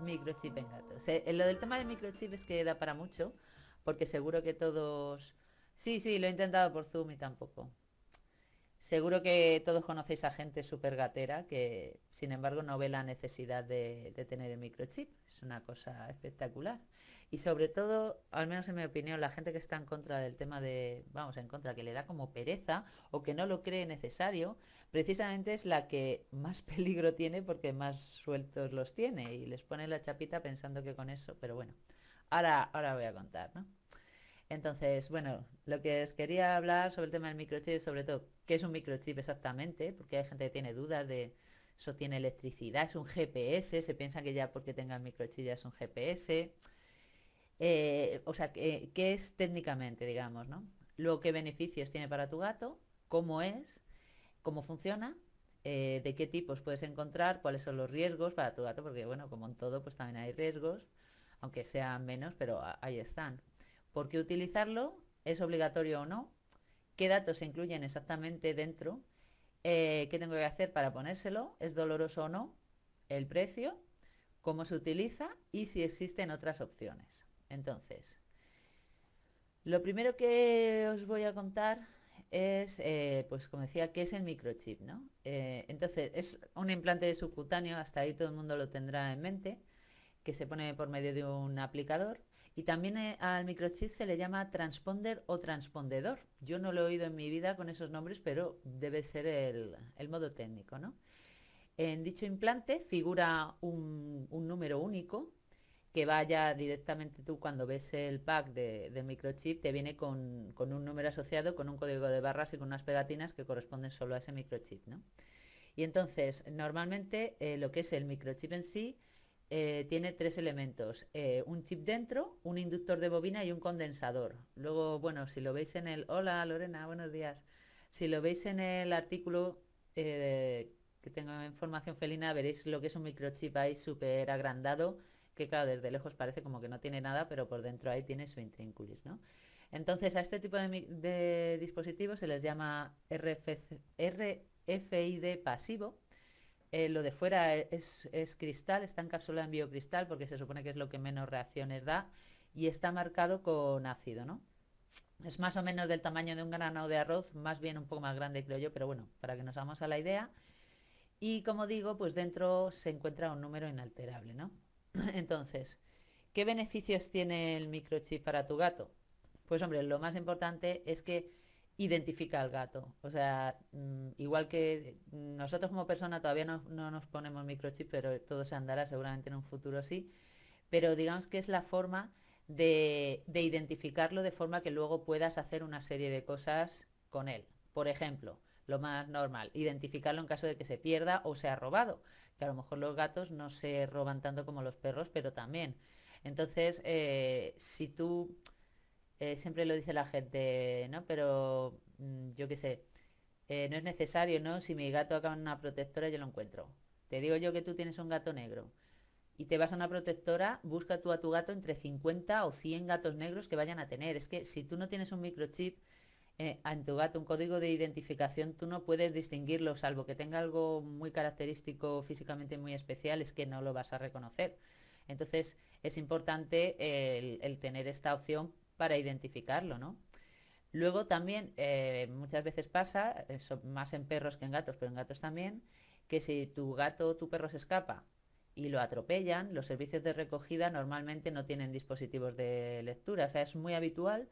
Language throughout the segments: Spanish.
Microchip en eh, eh, lo del tema de microchip es que da para mucho, porque seguro que todos... Sí, sí, lo he intentado por Zoom y tampoco. Seguro que todos conocéis a gente súper gatera que, sin embargo, no ve la necesidad de, tener el microchip. Es una cosa espectacular. Y sobre todo, al menos en mi opinión, la gente que está en contra del tema de, vamos, en contra, que le da como pereza o que no lo cree necesario, precisamente es la que más peligro tiene porque más sueltos los tiene y les pone la chapita pensando que con eso, pero bueno, ahora, ahora voy a contar, ¿no? Entonces, bueno, lo que os quería hablar sobre el tema del microchip, sobre todo, ¿qué es un microchip exactamente? Porque hay gente que tiene dudas de eso tiene electricidad, es un GPS, se piensa que ya porque tenga el microchip ya es un GPS. Eh, o sea, ¿qué, es técnicamente, digamos, ¿no? Luego, ¿qué beneficios tiene para tu gato? ¿Cómo es? ¿Cómo funciona? Eh, ¿De qué tipos puedes encontrar? ¿Cuáles son los riesgos para tu gato? Porque, bueno, como en todo, pues también hay riesgos, aunque sean menos, pero ahí están por qué utilizarlo, es obligatorio o no, qué datos se incluyen exactamente dentro, eh, qué tengo que hacer para ponérselo, es doloroso o no, el precio, cómo se utiliza y si existen otras opciones. Entonces, lo primero que os voy a contar es, eh, pues como decía, que es el microchip, ¿no? Eh, entonces, es un implante subcutáneo, hasta ahí todo el mundo lo tendrá en mente, que se pone por medio de un aplicador y también eh, al microchip se le llama transponder o transpondedor. Yo no lo he oído en mi vida con esos nombres, pero debe ser el, modo técnico. ¿no? En dicho implante figura un, número único que vaya directamente tú cuando ves el pack de, microchip, te viene con, un número asociado, con un código de barras y con unas pegatinas que corresponden solo a ese microchip. ¿no? Y entonces, normalmente eh, lo que es el microchip en sí, eh, tiene tres elementos, eh, un chip dentro, un inductor de bobina y un condensador. Luego, bueno, si lo veis en el... Hola Lorena, buenos días. Si lo veis en el artículo eh, que tengo en formación felina, veréis lo que es un microchip ahí súper agrandado, que claro, desde lejos parece como que no tiene nada, pero por dentro ahí tiene su intrínculis, ¿no? Entonces, a este tipo de, dispositivos se les llama RFID pasivo, eh, lo de fuera e-, es, es, cristal, está encapsulado en biocristal porque se supone que es lo que menos reacciones da y está marcado con ácido, ¿no? Es más o menos del tamaño de un grano de arroz, más bien un poco más grande creo yo, pero bueno, para que nos hagamos a la idea. Y como digo, pues dentro se encuentra un número inalterable, ¿no? Entonces, ¿qué beneficios tiene el microchip para tu gato? Pues hombre, lo más importante es que identifica al gato. O sea, mm, igual que mm, nosotros como persona todavía no, nos ponemos microchip, pero todo se andará seguramente en un futuro sí. Pero digamos que es la forma de, de identificarlo de forma que luego puedas hacer una serie de cosas con él. Por ejemplo, lo más normal, identificarlo en caso de que se pierda o sea robado, que a lo mejor los gatos no se roban tanto como los perros, pero también. Entonces, eh, si tú eh, siempre lo dice la gente, ¿no? Pero mm, yo qué sé, eh, no es necesario, ¿no? Si mi gato acaba en una protectora, yo lo encuentro. Te digo yo que tú tienes un gato negro y te vas a una protectora, busca tú a tu gato entre 50 o 100 gatos negros que vayan a tener. Es que si tú no tienes un microchip eh, en tu gato, un código de identificación, tú no puedes distinguirlo, salvo que tenga algo muy característico físicamente muy especial, es que no lo vas a reconocer. Entonces es importante el tener esta opción para identificarlo, ¿no? Luego también eh, muchas veces pasa, eh, más en perros que en gatos, pero en gatos también, que si tu gato o tu perro se escapa y lo atropellan, los servicios de recogida normalmente no tienen dispositivos de lectura. O sea, es muy habitual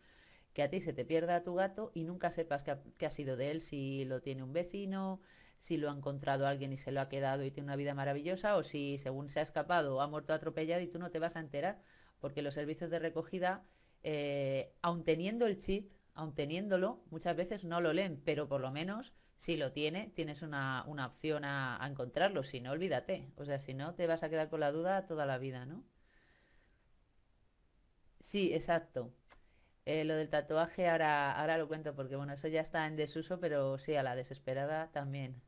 que a ti se te pierda tu gato y nunca sepas qué qué ha sido de él, si lo tiene un vecino, si lo ha encontrado alguien y se lo ha quedado y tiene una vida maravillosa, o si según se ha escapado o ha muerto atropellado y tú no te vas a enterar, porque los servicios de recogida eh, aun teniendo el chip, aun teniéndolo, muchas veces no lo leen, pero por lo menos si lo tiene, tienes una, opción a, encontrarlo, si no, olvídate. O sea, si no, te vas a quedar con la duda toda la vida, ¿no? Sí, exacto. Eh, lo del tatuaje ahora, ahora lo cuento porque, bueno, eso ya está en desuso, pero sí, a la desesperada también.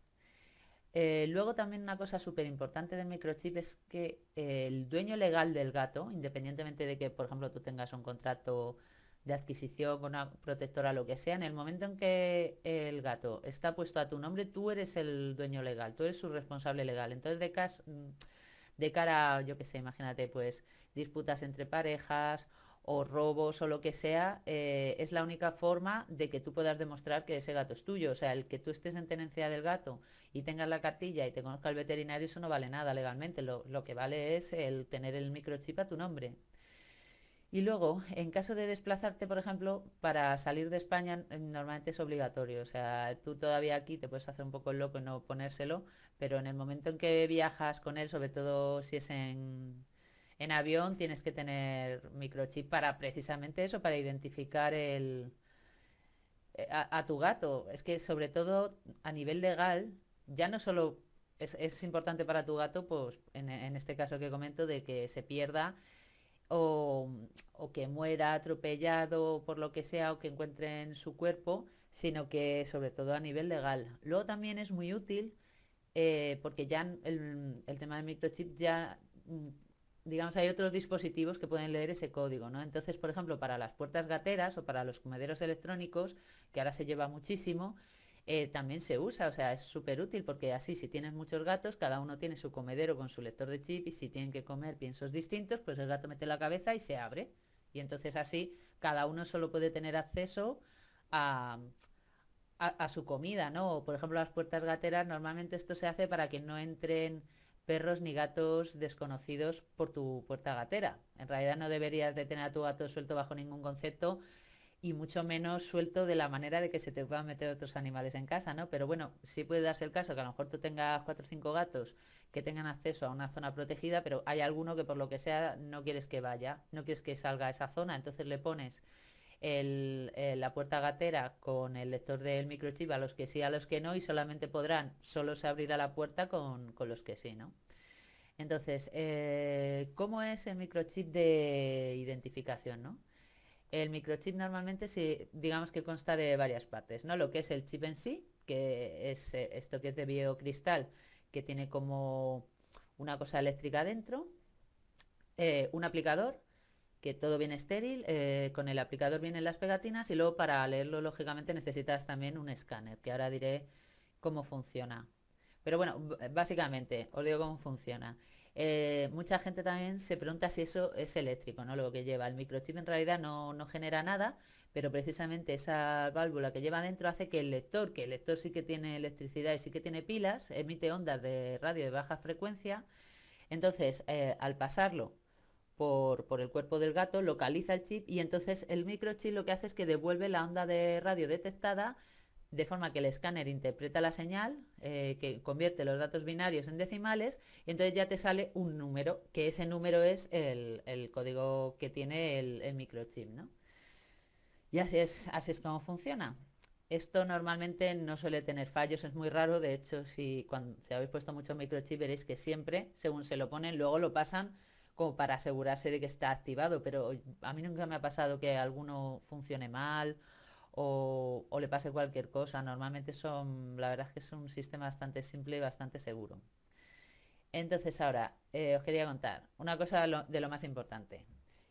Eh, luego también una cosa súper importante del microchip es que eh, el dueño legal del gato, independientemente de que, por ejemplo, tú tengas un contrato de adquisición con una protectora, lo que sea, en el momento en que el gato está puesto a tu nombre, tú eres el dueño legal, tú eres su responsable legal. Entonces, de, caso, de cara, yo qué sé, imagínate, pues disputas entre parejas o robos o lo que sea, eh, es la única forma de que tú puedas demostrar que ese gato es tuyo. O sea, el que tú estés en tenencia del gato y tengas la cartilla y te conozca el veterinario, eso no vale nada legalmente. Lo, lo que vale es el tener el microchip a tu nombre. Y luego, en caso de desplazarte, por ejemplo, para salir de España mm, normalmente es obligatorio. O sea, tú todavía aquí te puedes hacer un poco el loco y no ponérselo, pero en el momento en que viajas con él, sobre todo si es en, en avión tienes que tener microchip para precisamente eso, para identificar el, eh, a, tu gato. Es que sobre todo a nivel legal, ya no solo es, importante para tu gato, pues en, este caso que comento, de que se pierda o, que muera atropellado por lo que sea o que encuentren su cuerpo, sino que sobre todo a nivel legal. Luego también es muy útil eh, porque ya el, el, tema de microchip ya mm, digamos, hay otros dispositivos que pueden leer ese código, ¿no? Entonces, por ejemplo, para las puertas gateras o para los comederos electrónicos, que ahora se lleva muchísimo, eh, también se usa, o sea, es súper útil porque así si tienes muchos gatos, cada uno tiene su comedero con su lector de chip y si tienen que comer piensos distintos, pues el gato mete la cabeza y se abre. Y entonces así cada uno solo puede tener acceso a, a su comida, ¿no? Por ejemplo, las puertas gateras, normalmente esto se hace para que no entren perros ni gatos desconocidos por tu puerta gatera. En realidad no deberías de tener a tu gato suelto bajo ningún concepto y mucho menos suelto de la manera de que se te puedan meter otros animales en casa, ¿no? Pero bueno, sí puede darse el caso que a lo mejor tú tengas cuatro o cinco gatos que tengan acceso a una zona protegida, pero hay alguno que por lo que sea no quieres que vaya, no quieres que salga a esa zona, entonces le pones eh, la puerta gatera con el lector del microchip a los que sí, a los que no, y solamente podrán, solo se abrirá la puerta con, los que sí, ¿no? Entonces, eh, ¿cómo es el microchip de identificación, no? El microchip normalmente, si, digamos que consta de varias partes, ¿no? Lo que es el chip en sí, que es eh, esto que es de biocristal, que tiene como una cosa eléctrica dentro, un aplicador, que todo viene estéril, eh, con el aplicador vienen las pegatinas y luego para leerlo lógicamente necesitas también un escáner, que ahora diré cómo funciona. Pero bueno, básicamente, os digo cómo funciona. Eh, mucha gente también se pregunta si eso es eléctrico, ¿no? Lo que lleva. El microchip en realidad no, genera nada, pero precisamente esa válvula que lleva dentro hace que el lector, que el lector sí que tiene electricidad y sí que tiene pilas, emite ondas de radio de baja frecuencia. Entonces, eh, al pasarlo por, el cuerpo del gato, localiza el chip y entonces el microchip lo que hace es que devuelve la onda de radio detectada de forma que el escáner interpreta la señal, eh, que convierte los datos binarios en decimales y entonces ya te sale un número, que ese número es el, código que tiene el, microchip. Y así es, así es como funciona. Esto normalmente no suele tener fallos, es muy raro, de hecho si cuando, si habéis puesto mucho microchip veréis que siempre, según se lo ponen, luego lo pasan como para asegurarse de que está activado, pero a mí nunca me ha pasado que alguno funcione mal o, le pase cualquier cosa. Normalmente son, la verdad es que es un sistema bastante simple y bastante seguro. Entonces ahora, eh, os quería contar una cosa de lo, más importante.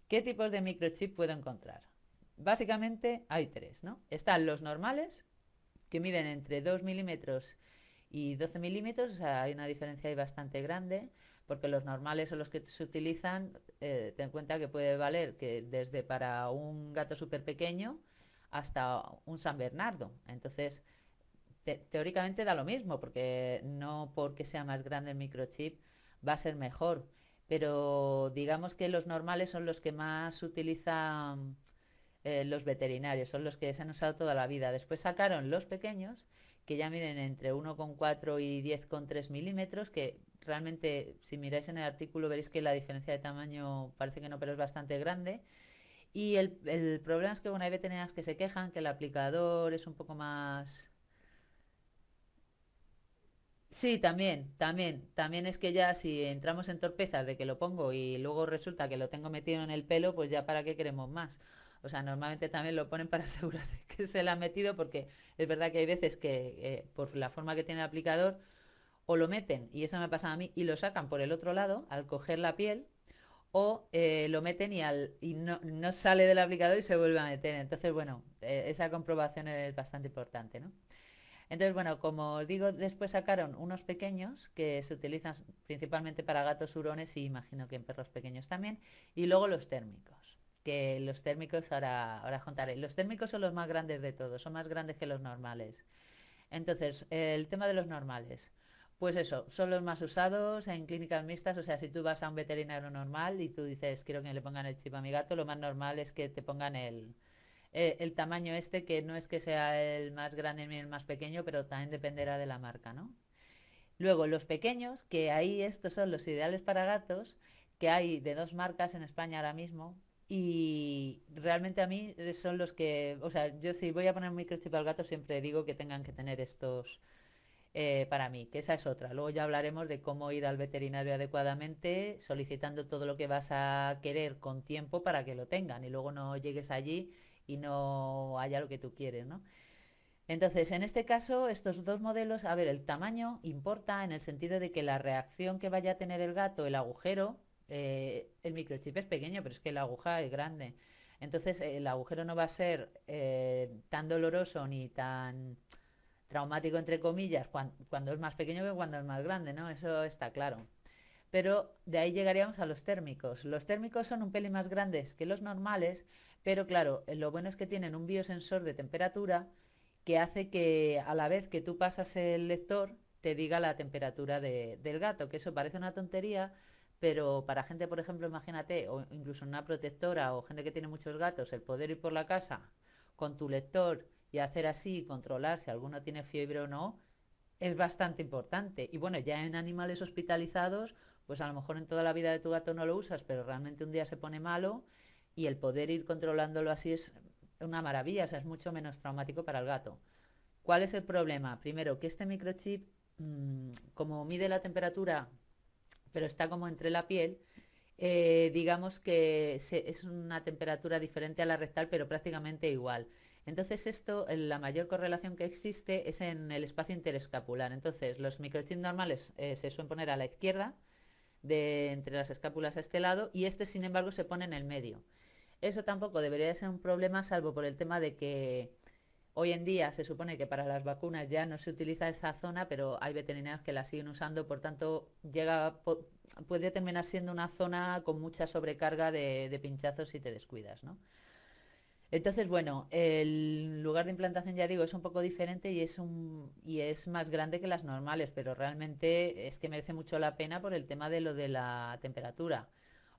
¿Qué tipos de microchip puedo encontrar? Básicamente hay tres, ¿no? Están los normales, que miden entre 2 milímetros y 12 milímetros, o sea, hay una diferencia ahí bastante grande porque los normales son los que se utilizan, eh, ten en cuenta que puede valer que desde para un gato súper pequeño hasta un San Bernardo. Entonces, teóricamente da lo mismo, porque no porque sea más grande el microchip va a ser mejor. Pero digamos que los normales son los que más utilizan eh, los veterinarios, son los que se han usado toda la vida. Después sacaron los pequeños, que ya miden entre 1,4 y 10,3 milímetros, que realmente si miráis en el artículo veréis que la diferencia de tamaño parece que no, pero es bastante grande. Y el, problema es que bueno, hay veterinarias que se quejan que el aplicador es un poco más... Sí, también, también, también es que ya si entramos en torpezas de que lo pongo y luego resulta que lo tengo metido en el pelo, pues ya para qué queremos más. O sea, normalmente también lo ponen para asegurarse que se la ha metido porque es verdad que hay veces que eh, por la forma que tiene el aplicador, o lo meten, y eso me ha pasado a mí, y lo sacan por el otro lado al coger la piel, o eh, lo meten y, al, y no, sale del aplicador y se vuelve a meter. Entonces, bueno, e, esa comprobación es bastante importante, Entonces, bueno, como os digo, después sacaron unos pequeños que se utilizan principalmente para gatos hurones y imagino que en perros pequeños también, y luego los térmicos, que los térmicos ahora, ahora contaré. Los térmicos son los más grandes de todos, son más grandes que los normales. Entonces, el tema de los normales. Pues eso, son los más usados en clínicas mixtas, o sea, si tú vas a un veterinario normal y tú dices, quiero que le pongan el chip a mi gato, lo más normal es que te pongan el, eh, el tamaño este, que no es que sea el más grande ni el más pequeño, pero también dependerá de la marca, ¿no? Luego, los pequeños, que ahí estos son los ideales para gatos, que hay de dos marcas en España ahora mismo, y realmente a mí son los que, o sea, yo si voy a poner un microchip al gato siempre digo que tengan que tener estos eh, para mí, que esa es otra. Luego ya hablaremos de cómo ir al veterinario adecuadamente, solicitando todo lo que vas a querer con tiempo para que lo tengan y luego no llegues allí y no haya lo que tú quieres, ¿no? Entonces, en este caso, estos dos modelos, a ver, el tamaño importa en el sentido de que la reacción que vaya a tener el gato, el agujero, eh, el microchip es pequeño, pero es que la aguja es grande. Entonces, el agujero no va a ser eh, tan doloroso ni tan traumático entre comillas cuando, es más pequeño que cuando es más grande, ¿no? Eso está claro. Pero de ahí llegaríamos a los térmicos. Los térmicos son un peli más grandes que los normales, pero claro, eh, lo bueno es que tienen un biosensor de temperatura que hace que a la vez que tú pasas el lector te diga la temperatura del gato, que eso parece una tontería, pero para gente, por ejemplo, imagínate, o incluso una protectora o gente que tiene muchos gatos, el poder ir por la casa con tu lector y hacer así y controlar si alguno tiene fiebre o no es bastante importante. Y bueno, ya en animales hospitalizados, pues a lo mejor en toda la vida de tu gato no lo usas, pero realmente un día se pone malo y el poder ir controlándolo así es una maravilla, es mucho menos traumático para el gato. ¿Cuál es el problema? Primero, que este microchip, mm, como mide la temperatura, pero está como entre la piel, eh, digamos que es una temperatura diferente a la rectal, pero prácticamente igual. Entonces esto, la mayor correlación que existe es en el espacio interescapular. Entonces los microchips normales eh, se suelen poner a la izquierda, de, entre las escápulas a este lado, y este sin embargo se pone en el medio. Eso tampoco debería ser un problema, salvo por el tema de que hoy en día se supone que para las vacunas ya no se utiliza esta zona, pero hay veterinarios que la siguen usando, por tanto llega, puede terminar siendo una zona con mucha sobrecarga de, de pinchazos si te descuidas. ¿no? Entonces, bueno, el lugar de implantación, ya digo, es un poco diferente y es, y es más grande que las normales, pero realmente es que merece mucho la pena por el tema de lo de la temperatura.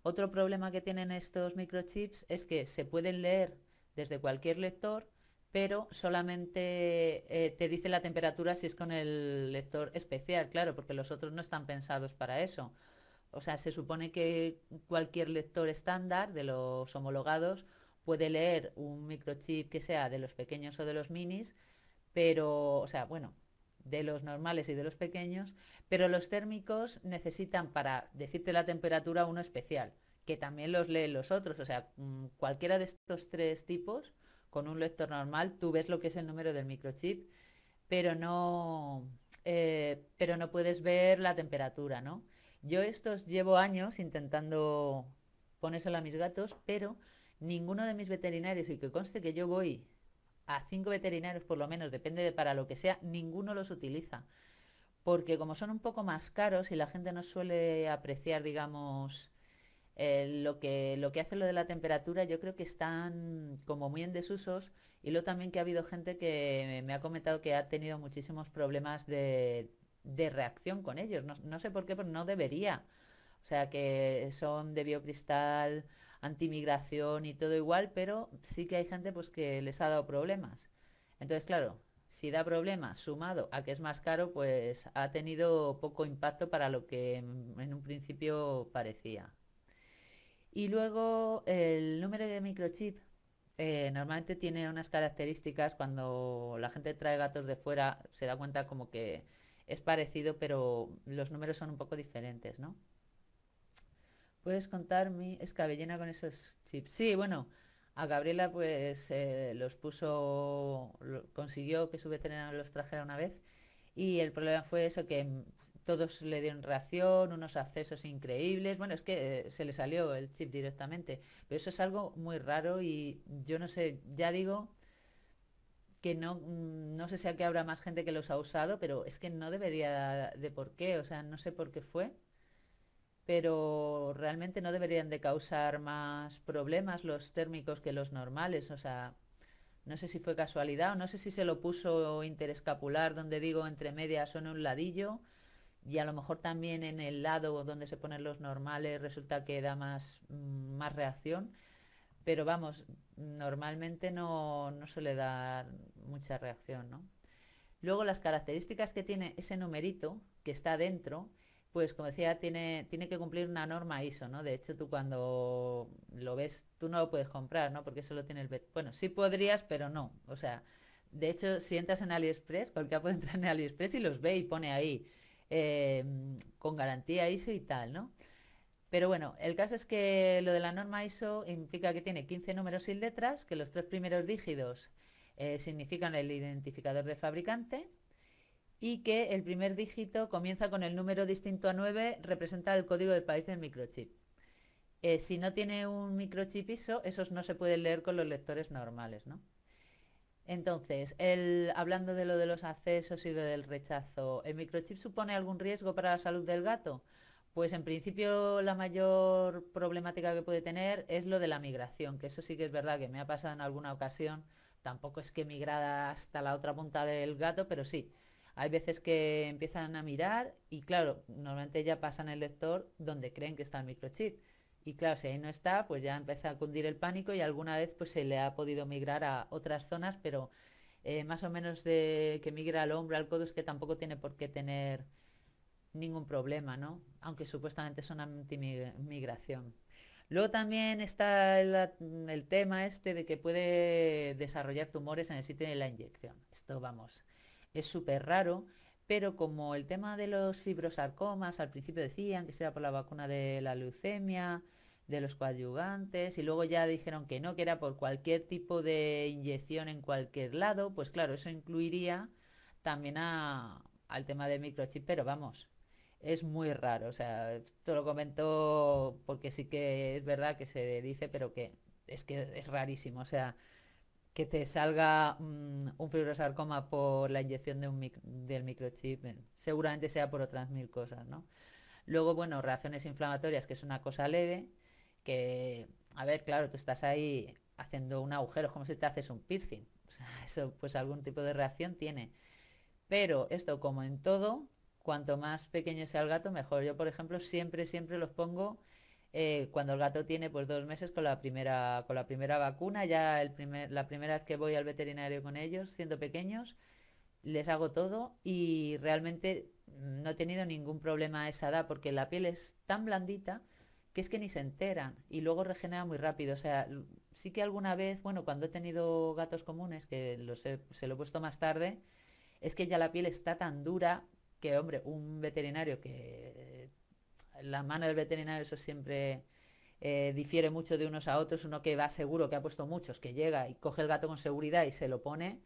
Otro problema que tienen estos microchips es que se pueden leer desde cualquier lector, pero solamente eh, te dice la temperatura si es con el lector especial, claro, porque los otros no están pensados para eso. O sea, se supone que cualquier lector estándar de los homologados puede leer un microchip que sea de los pequeños o de los minis, pero, o sea, bueno, de los normales y de los pequeños, pero los térmicos necesitan para decirte la temperatura uno especial, que también los leen los otros, o sea, mm, cualquiera de estos tres tipos, con un lector normal, tú ves lo que es el número del microchip, pero no, eh, pero no puedes ver la temperatura, ¿no? Yo estos llevo años intentando ponérselo a mis gatos, pero Ninguno de mis veterinarios, y que conste que yo voy a cinco veterinarios por lo menos, depende de para lo que sea, ninguno los utiliza. Porque como son un poco más caros y la gente no suele apreciar, digamos, eh, lo, que, lo que hace lo de la temperatura, yo creo que están como muy en desusos. Y luego también que ha habido gente que me ha comentado que ha tenido muchísimos problemas de, reacción con ellos. No, no, sé por qué, pero no debería. O sea, que son de biocristal, antimigración y todo igual, pero sí que hay gente pues que les ha dado problemas. Entonces, claro, si da problemas sumado a que es más caro, pues ha tenido poco impacto para lo que en un principio parecía. Y luego el número de microchip eh, normalmente tiene unas características cuando la gente trae gatos de fuera se da cuenta como que es parecido pero los números son un poco diferentes, ¿no? ¿Puedes contar mi escabellena con esos chips? Sí, bueno, a Gabriela pues eh, los puso, consiguió que su veterinario los trajera una vez y el problema fue eso, que mm, todos le dieron reacción, unos accesos increíbles, bueno, es que eh, se le salió el chip directamente, pero eso es algo muy raro y yo no sé, ya digo que no, mm, no sé si aquí habrá más gente que los ha usado, pero es que no debería de por qué, o sea, no sé por qué fue pero realmente no deberían de causar más problemas los térmicos que los normales. O sea, no sé si fue casualidad o no sé si se lo puso interescapular, donde digo entre medias o en un ladillo, y a lo mejor también en el lado donde se ponen los normales resulta que da más, mm, más reacción. Pero vamos, normalmente no, no suele dar mucha reacción, ¿no? Luego las características que tiene ese numerito que está dentro pues como decía, tiene, tiene que cumplir una norma ISO, ¿no? De hecho, tú cuando lo ves, tú no lo puedes comprar, ¿no? Porque eso lo tiene el... Bueno, sí podrías, pero no. O sea, de hecho, si entras en AliExpress, cualquiera puede entrar en AliExpress y los ve y pone ahí eh, con garantía ISO y tal, ¿no? Pero bueno, el caso es que lo de la norma ISO implica que tiene 15 números y letras, que los tres primeros dígitos eh, significan el identificador de fabricante, y que el primer dígito comienza con el número distinto a 9, representa el código del país del microchip. Eh, si no tiene un microchip ISO, esos no se pueden leer con los lectores normales, ¿no? Entonces, el, hablando de lo de los accesos y del rechazo, ¿el microchip supone algún riesgo para la salud del gato? Pues en principio la mayor problemática que puede tener es lo de la migración, que eso sí que es verdad que me ha pasado en alguna ocasión, tampoco es que migrada hasta la otra punta del gato, pero sí, hay veces que empiezan a mirar y claro, normalmente ya pasan el lector donde creen que está el microchip. Y claro, si ahí no está, pues ya empieza a cundir el pánico y alguna vez pues se le ha podido migrar a otras zonas, pero eh, más o menos de que migra al hombro, al codo, es que tampoco tiene por qué tener ningún problema, ¿no? Aunque supuestamente es una antimigración. Luego también está el tema este de que puede desarrollar tumores en el sitio de la inyección. Esto vamos, es súper raro, pero como el tema de los fibrosarcomas, al principio decían que era por la vacuna de la leucemia, de los coadyuvantes, y luego ya dijeron que no, que era por cualquier tipo de inyección en cualquier lado, pues claro, eso incluiría también a, al tema de microchip, pero vamos, es muy raro. O sea, esto lo comento porque sí que es verdad que se dice, pero que es que es rarísimo. O sea, que te salga mm, un fibrosarcoma por la inyección del microchip, seguramente sea por otras mil cosas, ¿no? Luego, bueno, reacciones inflamatorias, que es una cosa leve, que, a ver, claro, tú estás ahí haciendo un agujero, como si te haces un piercing. O sea, eso, pues algún tipo de reacción tiene. Pero esto, como en todo, cuanto más pequeño sea el gato, mejor. Yo, por ejemplo, siempre, siempre los pongo eh, cuando el gato tiene pues dos meses con la primera, con la primera vacuna, ya el primer, la primera vez que voy al veterinario con ellos, siendo pequeños, les hago todo y realmente no he tenido ningún problema a esa edad porque la piel es tan blandita que es que ni se enteran y luego regenera muy rápido. O sea, sí que alguna vez, bueno, cuando he tenido gatos comunes, que se lo he puesto más tarde, es que ya la piel está tan dura que, hombre, un veterinario que la mano del veterinario, eso siempre eh, difiere mucho de unos a otros. Uno que va seguro, que ha puesto muchos, que llega y coge el gato con seguridad y se lo pone,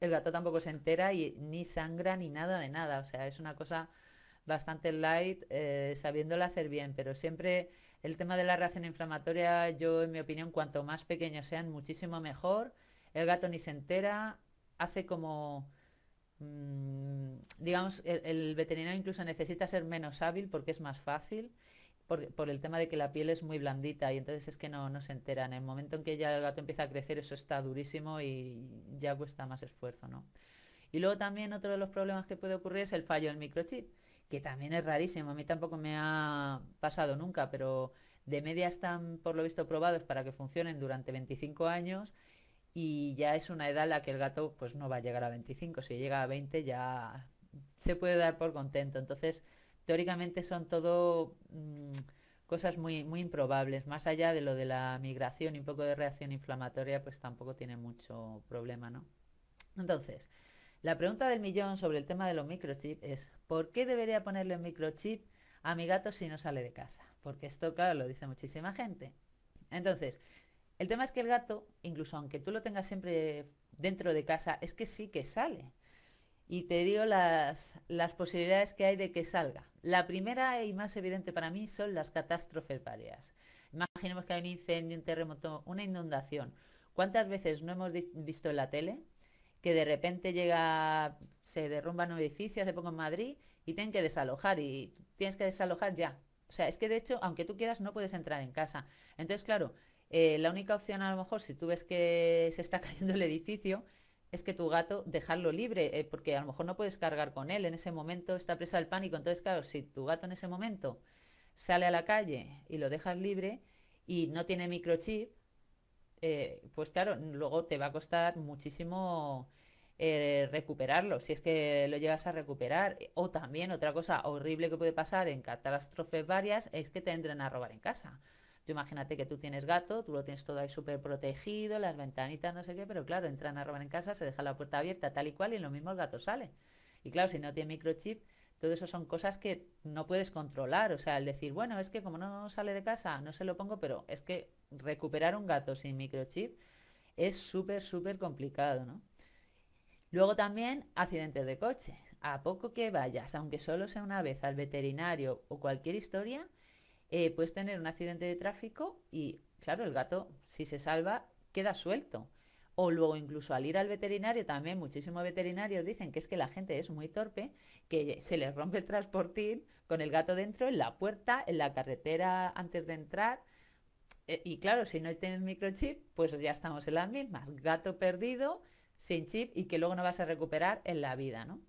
el gato tampoco se entera y ni sangra ni nada de nada. O sea, es una cosa bastante light, eh, sabiéndola hacer bien, pero siempre el tema de la reacción inflamatoria, yo en mi opinión, cuanto más pequeños sean, muchísimo mejor. El gato ni se entera, hace como Mm, digamos, el, veterinario incluso necesita ser menos hábil porque es más fácil, por, el tema de que la piel es muy blandita y entonces es que no, se enteran. En el momento en que ya el gato empieza a crecer, eso está durísimo y ya cuesta más esfuerzo, ¿no? Y luego también otro de los problemas que puede ocurrir es el fallo del microchip, que también es rarísimo, a mí tampoco me ha pasado nunca, pero de media están por lo visto probados para que funcionen durante 25 años y ya es una edad en la que el gato pues no va a llegar a 25, si llega a 20 ya se puede dar por contento. Entonces, teóricamente son todo mm, cosas muy, muy improbables. Más allá de lo de la migración y un poco de reacción inflamatoria, pues tampoco tiene mucho problema, ¿no? Entonces, la pregunta del millón sobre el tema de los microchips es, ¿por qué debería ponerle un microchip a mi gato si no sale de casa? Porque esto, claro, lo dice muchísima gente. Entonces, el tema es que el gato, incluso aunque tú lo tengas siempre dentro de casa, es que sí que sale. Y te digo las, posibilidades que hay de que salga. La primera y más evidente para mí son las catástrofes varias. Imaginemos que hay un incendio, un terremoto, una inundación. ¿Cuántas veces no hemos visto en la tele que de repente llega, se derrumba un edificio, hace poco en Madrid, y tienen que desalojar y tienes que desalojar ya? O sea, es que de hecho, aunque tú quieras, no puedes entrar en casa. Entonces, claro, eh, la única opción a lo mejor, si tú ves que se está cayendo el edificio, es que tu gato dejarlo libre, eh, porque a lo mejor no puedes cargar con él, en ese momento está presa del pánico. Entonces, claro, si tu gato en ese momento sale a la calle y lo dejas libre y no tiene microchip, eh, pues claro, luego te va a costar muchísimo recuperarlo, si es que lo llegas a recuperar. O también otra cosa horrible que puede pasar en catástrofes varias es que te entren a robar en casa imagínate que tú tienes gato, tú lo tienes todo ahí súper protegido, las ventanitas, no sé qué, pero claro, entran a robar en casa, se deja la puerta abierta tal y cual y lo mismo el gato sale. Y claro, si no tiene microchip, todo eso son cosas que no puedes controlar. O sea, el decir, bueno, es que como no sale de casa, no se lo pongo, pero es que recuperar un gato sin microchip es súper, súper complicado, ¿no? Luego también accidentes de coche. A poco que vayas, aunque solo sea una vez al veterinario o cualquier historia, eh, puedes tener un accidente de tráfico y, claro, el gato, si se salva, queda suelto. O luego incluso al ir al veterinario, también muchísimos veterinarios dicen que es que la gente es muy torpe, que se les rompe el transportín con el gato dentro, en la puerta, en la carretera antes de entrar. Eh, y claro, si no tienes microchip, pues ya estamos en las mismas. Gato perdido, sin chip y que luego no vas a recuperar en la vida, ¿no?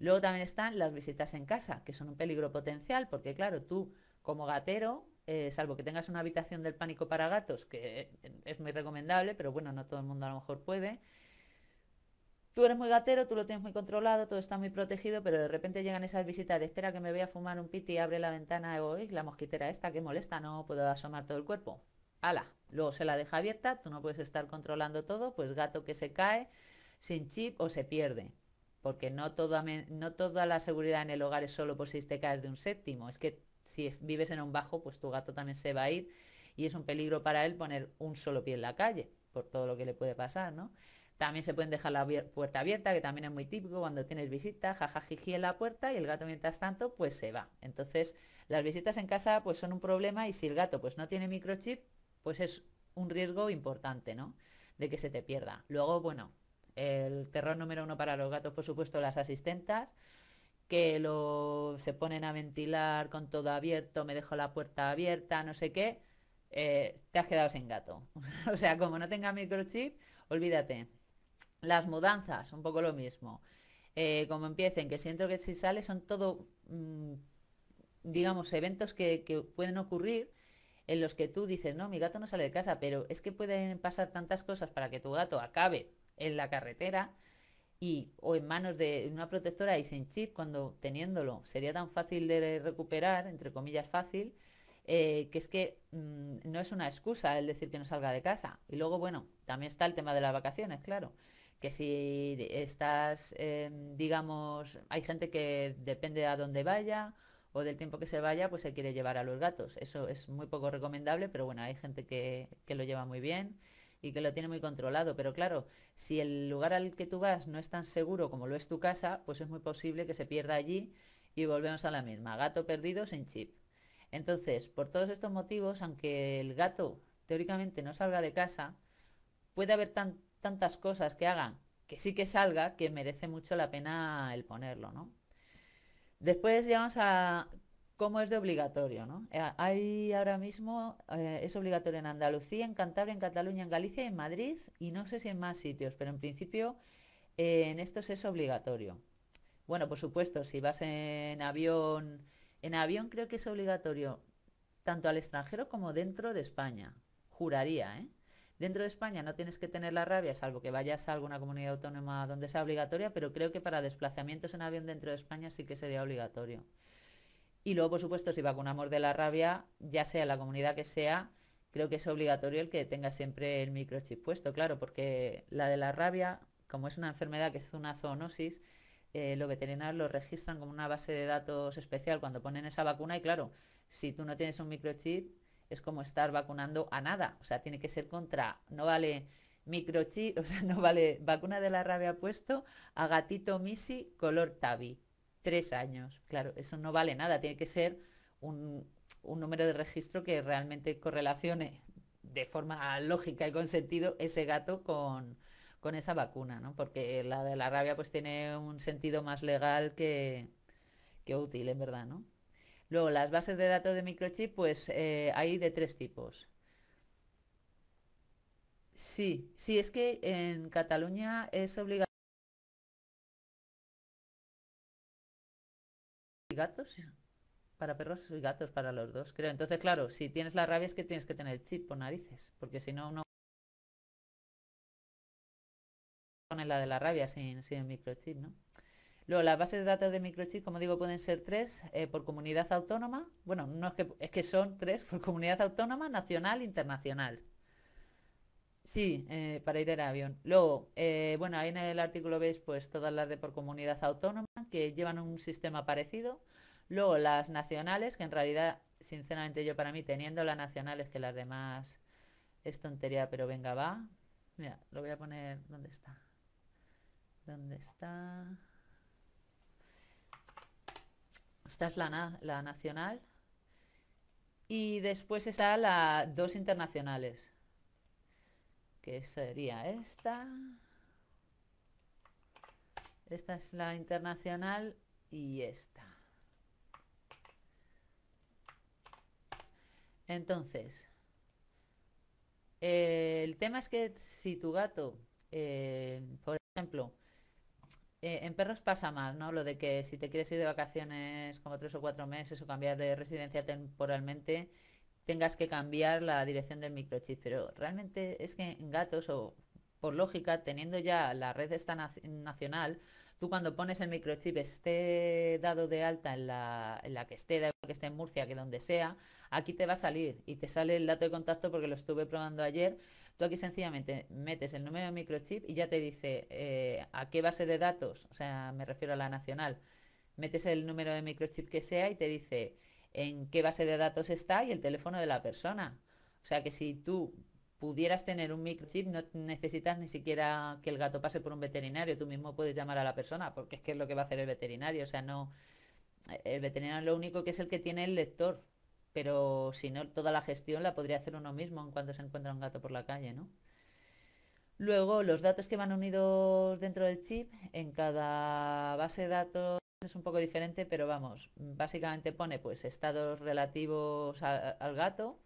Luego también están las visitas en casa, que son un peligro potencial, porque claro, tú como gatero, eh, salvo que tengas una habitación del pánico para gatos, que es muy recomendable, pero bueno, no todo el mundo a lo mejor puede. Tú eres muy gatero, tú lo tienes muy controlado, todo está muy protegido, pero de repente llegan esas visitas de espera que me voy a fumar un piti, abre la ventana, hoy, la mosquitera esta que molesta, no puedo asomar todo el cuerpo. Ala, luego se la deja abierta, tú no puedes estar controlando todo, pues gato que se cae sin chip o se pierde porque no, todo no toda la seguridad en el hogar es solo por si te caes de un séptimo, es que si vives en un bajo, pues tu gato también se va a ir y es un peligro para él poner un solo pie en la calle por todo lo que le puede pasar, ¿no? También se pueden dejar la puerta abierta, que también es muy típico cuando tienes visitas, jajajiji en la puerta y el gato mientras tanto pues se va. Entonces las visitas en casa pues son un problema y si el gato pues no tiene microchip pues es un riesgo importante, ¿no? De que se te pierda. Luego, bueno, el terror número uno para los gatos por supuesto las asistentas, que se ponen a ventilar con todo abierto, me dejo la puerta abierta, no sé qué, eh, te has quedado sin gato. o sea, como no tenga microchip, olvídate. Las mudanzas, un poco lo mismo. Eh, como empiecen, que siento que si sale, son todo, mm, digamos, eventos que pueden ocurrir en los que tú dices, no, mi gato no sale de casa, pero es que pueden pasar tantas cosas para que tu gato acabe en la carretera y o en manos de una protectora y sin chip cuando teniéndolo sería tan fácil de recuperar, entre comillas fácil, eh, que es que mm, no es una excusa el decir que no salga de casa. Y luego, bueno, también está el tema de las vacaciones, claro. Que si estás, em, digamos, hay gente que depende a dónde vaya o del tiempo que se vaya, pues se quiere llevar a los gatos. Eso es muy poco recomendable, pero bueno, hay gente que, que lo lleva muy bien y que lo tiene muy controlado. Pero claro, si el lugar al que tú vas no es tan seguro como lo es tu casa, pues es muy posible que se pierda allí y volvemos a la misma. Gato perdido sin chip. Entonces, por todos estos motivos, aunque el gato teóricamente no salga de casa, puede haber tantas cosas que hagan que sí que salga que merece mucho la pena el ponerlo, ¿no? Después llegamos a cómo es de obligatorio, ¿no? Eh, hay ahora mismo, eh, es obligatorio en Andalucía, en Cantabria, en Cataluña, en Galicia, en Madrid y no sé si en más sitios, pero en principio eh, en estos es obligatorio. Bueno, por supuesto, si vas en avión, en avión creo que es obligatorio tanto al extranjero como dentro de España, juraría, ¿eh? Dentro de España no tienes que tener la rabia, salvo que vayas a alguna comunidad autónoma donde sea obligatoria, pero creo que para desplazamientos en avión dentro de España sí que sería obligatorio. Y luego, por supuesto, si vacunamos de la rabia, ya sea la comunidad que sea, creo que es obligatorio el que tenga siempre el microchip puesto, claro, porque la de la rabia, como es una enfermedad que es una zoonosis, eh, los veterinarios lo registran como una base de datos especial cuando ponen esa vacuna y claro, si tú no tienes un microchip, es como estar vacunando a nada, o sea, tiene que ser contra, no vale microchip, o sea, no vale vacuna de la rabia puesto a gatito misi color tabi. Tres años. Claro, eso no vale nada. Tiene que ser un, número de registro que realmente correlacione de forma lógica y con sentido ese gato con, con esa vacuna, ¿no? Porque la de la rabia pues tiene un sentido más legal que, que útil, en verdad, ¿no? Luego, las bases de datos de microchip, pues eh, hay de tres tipos. Sí, sí, es que en Cataluña es obligatorio. gatos. Para perros y gatos, para los dos, creo. Entonces, claro, si tienes la rabia es que tienes que tener chip por narices, porque si no, uno pone la de la rabia sin, microchip, ¿no? Luego, las bases de datos de microchip, como digo, pueden ser tres eh, por comunidad autónoma. Bueno, no es que, es que son tres por comunidad autónoma, nacional, internacional. Sí, eh, para ir en avión. Luego, eh, bueno, ahí en el artículo veis pues todas las de por comunidad autónoma que llevan un sistema parecido. Luego las nacionales, que en realidad, sinceramente yo para mí, teniendo las nacionales que las demás es tontería, pero venga, va. Mira, lo voy a poner, ¿dónde está? ¿Dónde está? Esta es la, nacional. Y después está la dos internacionales que sería esta. Esta es la internacional y esta. Entonces, eh, el tema es que si tu gato, eh, por ejemplo, eh, en perros pasa más, ¿no? Lo de que si te quieres ir de vacaciones como tres o cuatro meses o cambiar de residencia temporalmente, tengas que cambiar la dirección del microchip. Pero realmente es que en gatos, o por lógica, teniendo ya la red esta nacional, tú cuando pones el microchip esté dado de alta en la, en la que esté, da que esté en Murcia, que donde sea, aquí te va a salir y te sale el dato de contacto porque lo estuve probando ayer. Tú aquí sencillamente metes el número de microchip y ya te dice eh, a qué base de datos, o sea, me refiero a la nacional, metes el número de microchip que sea y te dice en qué base de datos está y el teléfono de la persona. O sea que si tú pudieras tener un microchip, no necesitas ni siquiera que el gato pase por un veterinario, tú mismo puedes llamar a la persona, porque es que es lo que va a hacer el veterinario, o sea, no eh, el veterinario es lo único que es el que tiene el lector, pero si no toda la gestión la podría hacer uno mismo en cuanto se encuentra un gato por la calle, ¿no? Luego, los datos que van unidos dentro del chip, en cada base de datos es un poco diferente, pero vamos, básicamente pone pues estados relativos al gato,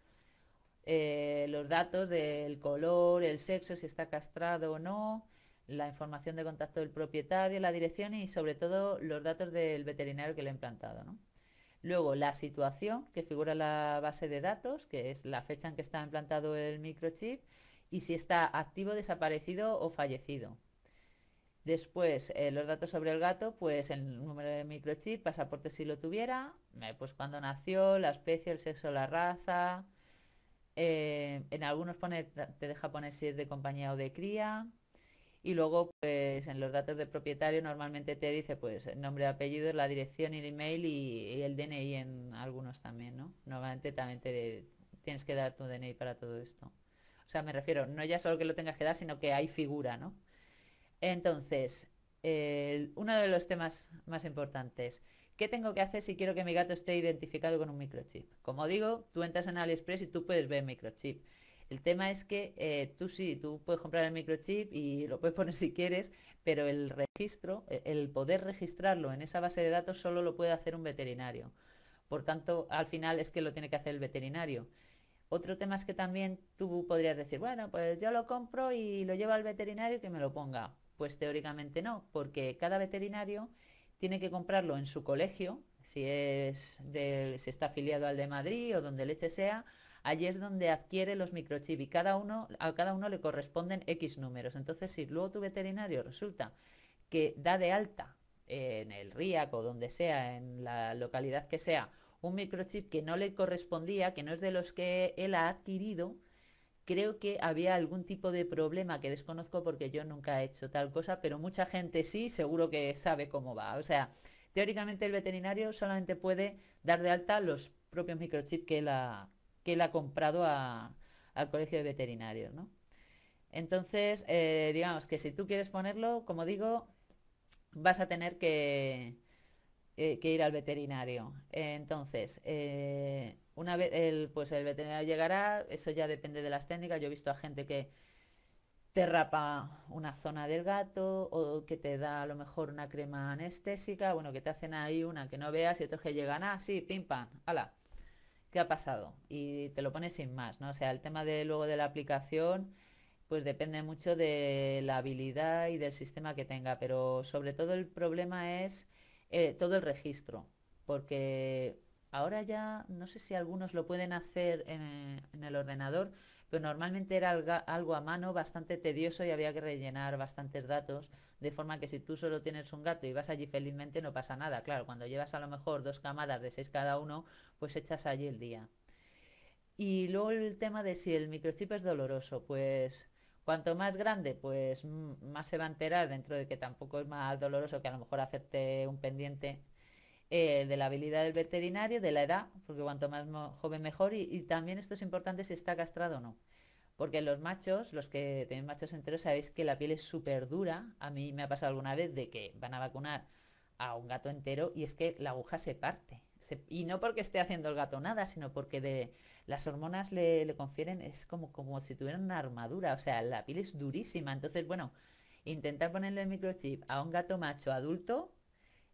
eh, los datos del color, el sexo, si está castrado o no, la información de contacto del propietario, la dirección y sobre todo los datos del veterinario que le ha implantado. Luego la situación que figura la base de datos, que es la fecha en que está implantado el microchip y si está activo, desaparecido o fallecido. Después, eh, los datos sobre el gato, pues el número de microchip, pasaporte si lo tuviera, pues cuando nació, la especie, el sexo, la raza. Eh, en algunos te deja poner si es de compañía o de cría. Y luego, pues en los datos de propietario normalmente te dice pues el nombre, apellido, la dirección, el email y, el DNI en algunos también, ¿no? Normalmente también tienes que dar tu DNI para todo esto. O sea, me refiero, no ya solo que lo tengas que dar, sino que hay figura, ¿no? Entonces, uno de los temas más importantes. ¿Qué tengo que hacer si quiero que mi gato esté identificado con un microchip? Como digo, tú entras en AliExpress y tú puedes ver microchip. El tema es que eh, tú sí, tú puedes comprar el microchip y lo puedes poner si quieres, pero el registro, e, el poder registrarlo en esa base de datos solo lo puede hacer un veterinario. Por tanto, al final es que lo tiene que hacer el veterinario. Otro tema es que también tú podrías decir, bueno, pues yo lo compro y lo llevo al veterinario que me lo ponga. Pues teóricamente no, porque cada veterinario tiene que comprarlo en su colegio, si, es está afiliado al de Madrid o donde leche sea, allí es donde adquiere los microchips y cada uno, a cada uno le corresponden X números. Entonces, si luego tu veterinario resulta que da de alta eh, en el RIAC o donde sea, en la localidad que sea, un microchip que no le correspondía, que no es de los que él ha adquirido, creo que había algún tipo de problema que desconozco porque yo nunca he hecho tal cosa, pero mucha gente sí, seguro que sabe cómo va. O sea, teóricamente el veterinario solamente puede dar de alta los propios microchips que él ha, que él ha comprado a, al colegio de veterinarios, Entonces, eh, digamos que si tú quieres ponerlo, como digo, vas a tener que, eh, ir al veterinario. entonces, eh, el, pues el veterinario llegará, eso ya depende de las técnicas. Yo he visto a gente que te rapa una zona del gato o que te da a lo mejor una crema anestésica, bueno, que te hacen ahí una que no veas y otros que llegan, así, ah, pim pam, ala, ¿qué ha pasado? Y te lo pones sin más, ¿no? O sea, el tema de luego de la aplicación, pues depende mucho de la habilidad y del sistema que tenga, pero sobre todo el problema es eh, todo el registro, porque Ahora ya no sé si algunos lo pueden hacer en, el ordenador, pero normalmente era algo a mano bastante tedioso y había que rellenar bastantes datos, de forma que si tú solo tienes un gato y vas allí felizmente no pasa nada. Claro, cuando llevas a lo mejor dos camadas de seis cada uno, pues echas allí el día. Y luego el tema de si el microchip es doloroso, pues cuanto más grande, pues más se va a enterar dentro de que tampoco es más doloroso que a lo mejor hacerte un pendiente eh, de la habilidad del veterinario, de la edad, porque cuanto más joven mejor, y, también esto es importante si está castrado o no. Porque los machos, los que tienen machos enteros, sabéis que la piel es súper dura. A mí me ha pasado alguna vez de que van a vacunar a un gato entero y es que la aguja se parte. y no porque esté haciendo el gato nada, sino porque de las hormonas le, confieren, es como, como si tuviera una armadura, o sea, la piel es durísima. Entonces, bueno, intentar ponerle el microchip a un gato macho adulto,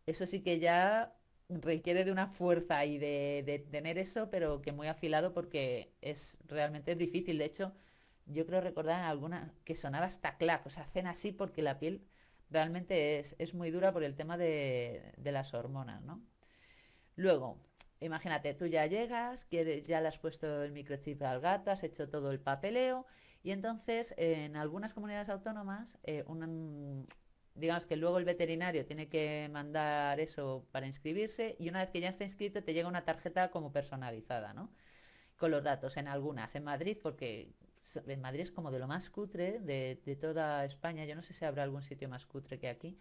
eso sí que ya requiere de una fuerza y de, tener eso, pero que muy afilado porque es realmente difícil. De hecho, yo creo recordar alguna que sonaba hasta clac, o sea, hacen así porque la piel realmente es, muy dura por el tema de, las hormonas, Luego, imagínate, tú ya llegas, que ya le has puesto el microchip al gato, has hecho todo el papeleo y entonces en algunas comunidades autónomas eh, un, digamos que luego el veterinario tiene que mandar eso para inscribirse y una vez que ya está inscrito te llega una tarjeta como personalizada, ¿no? Con los datos en algunas, en Madrid, porque en Madrid es como de lo más cutre de, de toda España, yo no sé si habrá algún sitio más cutre que aquí.